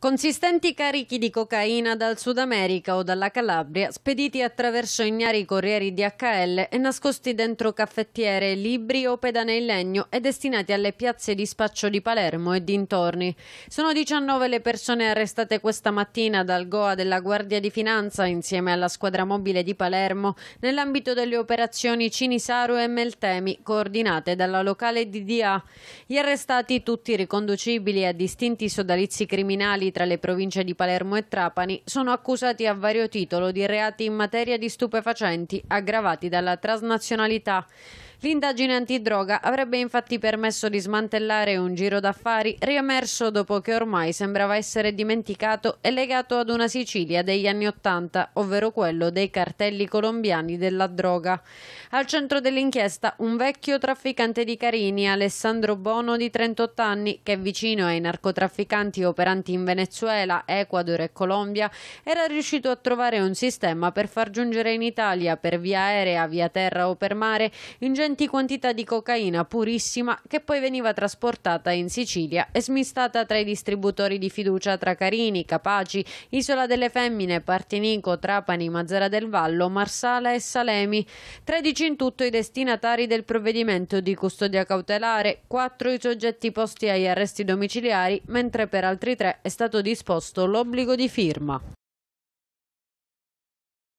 Consistenti carichi di cocaina dal Sud America o dalla Calabria, spediti attraverso ignari corrieri DHL e nascosti dentro caffettiere, libri o pedane in legno e destinati alle piazze di spaccio di Palermo e dintorni. Sono 19 le persone arrestate questa mattina dal Goa della Guardia di Finanza insieme alla squadra mobile di Palermo nell'ambito delle operazioni Cinisaru e Meltemi coordinate dalla locale DDA. Gli arrestati, tutti riconducibili a distinti sodalizi criminali locali tra le province di Palermo e Trapani sono accusati a vario titolo di reati in materia di stupefacenti aggravati dalla transnazionalità. L'indagine antidroga avrebbe infatti permesso di smantellare un giro d'affari riemerso dopo che ormai sembrava essere dimenticato e legato ad una Sicilia degli anni Ottanta, ovvero quello dei cartelli colombiani della droga. Al centro dell'inchiesta un vecchio trafficante di Carini, Alessandro Bono di 38 anni, che vicino ai narcotrafficanti operanti in Venezuela, Ecuador e Colombia, era riuscito a trovare un sistema per far giungere in Italia per via aerea, via terra o per mare ingegneria ingenti quantità di cocaina purissima che poi veniva trasportata in Sicilia e smistata tra i distributori di fiducia tra Carini, Capaci, Isola delle Femmine, Partinico, Trapani, Mazzara del Vallo, Marsala e Salemi. 13 in tutto i destinatari del provvedimento di custodia cautelare, 4 i soggetti posti agli arresti domiciliari, mentre per altri 3 è stato disposto l'obbligo di firma.